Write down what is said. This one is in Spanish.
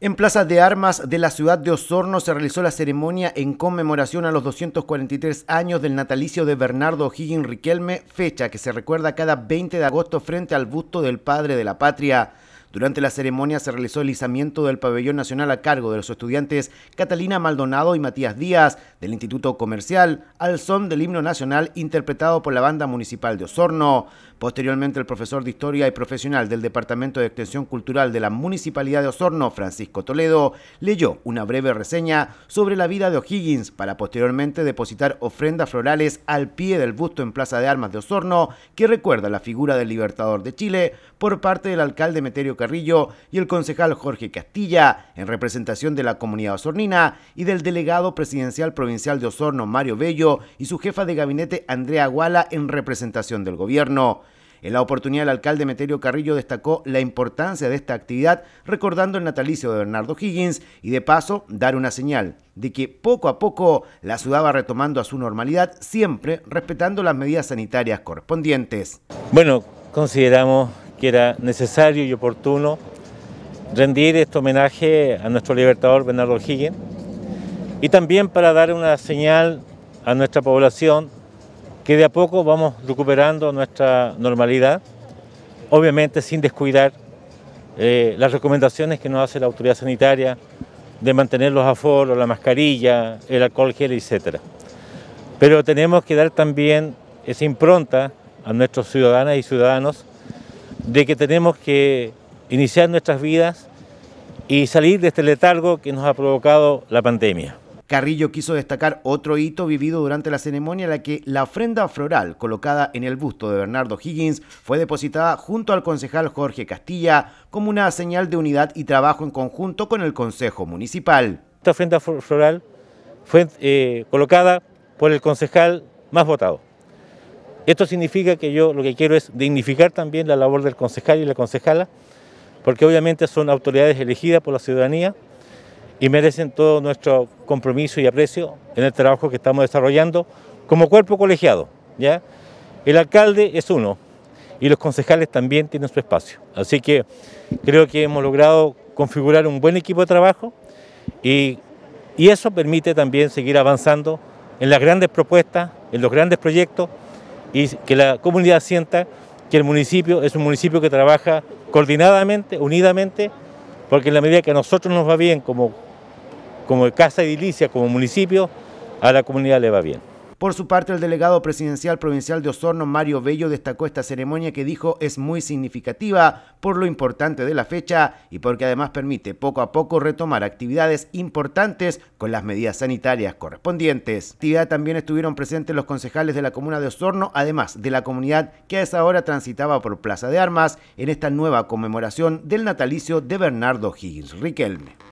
En Plaza de Armas de la ciudad de Osorno se realizó la ceremonia en conmemoración a los 243 años del natalicio de Bernardo O'Higgins Riquelme, fecha que se recuerda cada 20 de agosto frente al busto del padre de la patria. Durante la ceremonia se realizó el izamiento del pabellón nacional a cargo de los estudiantes Catalina Maldonado y Matías Díaz del Instituto Comercial al son del himno nacional interpretado por la banda municipal de Osorno. Posteriormente el profesor de Historia y profesional del Departamento de Extensión Cultural de la Municipalidad de Osorno, Francisco Toledo, leyó una breve reseña sobre la vida de O'Higgins para posteriormente depositar ofrendas florales al pie del busto en Plaza de Armas de Osorno que recuerda la figura del libertador de Chile por parte del alcalde Meterio Carrillo y el concejal Jorge Castilla, en representación de la comunidad osornina, y del delegado presidencial provincial de Osorno, Mario Bello, y su jefa de gabinete, Andrea Guala, en representación del gobierno. En la oportunidad, el alcalde Meterio Carrillo destacó la importancia de esta actividad, recordando el natalicio de Bernardo Higgins y de paso dar una señal de que poco a poco la ciudad va retomando a su normalidad, siempre respetando las medidas sanitarias correspondientes. Bueno, consideramos que era necesario y oportuno rendir este homenaje a nuestro libertador Bernardo O'Higgins y también para dar una señal a nuestra población que de a poco vamos recuperando nuestra normalidad, obviamente sin descuidar eh, las recomendaciones que nos hace la autoridad sanitaria de mantener los aforos, la mascarilla, el alcohol gel, etc. Pero tenemos que dar también esa impronta a nuestros ciudadanas y ciudadanos de que tenemos que iniciar nuestras vidas y salir de este letargo que nos ha provocado la pandemia. Carrillo quiso destacar otro hito vivido durante la ceremonia en la que la ofrenda floral colocada en el busto de Bernardo Higgins fue depositada junto al concejal Jorge Castilla como una señal de unidad y trabajo en conjunto con el Consejo Municipal. Esta ofrenda floral fue eh, colocada por el concejal más votado. Esto significa que yo lo que quiero es dignificar también la labor del concejal y la concejala, porque obviamente son autoridades elegidas por la ciudadanía y merecen todo nuestro compromiso y aprecio en el trabajo que estamos desarrollando como cuerpo colegiado. ¿ya? El alcalde es uno y los concejales también tienen su espacio. Así que creo que hemos logrado configurar un buen equipo de trabajo y, y eso permite también seguir avanzando en las grandes propuestas, en los grandes proyectos y que la comunidad sienta que el municipio es un municipio que trabaja coordinadamente, unidamente, porque en la medida que a nosotros nos va bien como, como casa edilicia, como municipio, a la comunidad le va bien. Por su parte, el delegado presidencial provincial de Osorno, Mario Bello, destacó esta ceremonia que dijo es muy significativa por lo importante de la fecha y porque además permite poco a poco retomar actividades importantes con las medidas sanitarias correspondientes. Actividad también estuvieron presentes los concejales de la comuna de Osorno, además de la comunidad que a esa hora transitaba por Plaza de Armas en esta nueva conmemoración del natalicio de Bernardo Higgins Riquelme.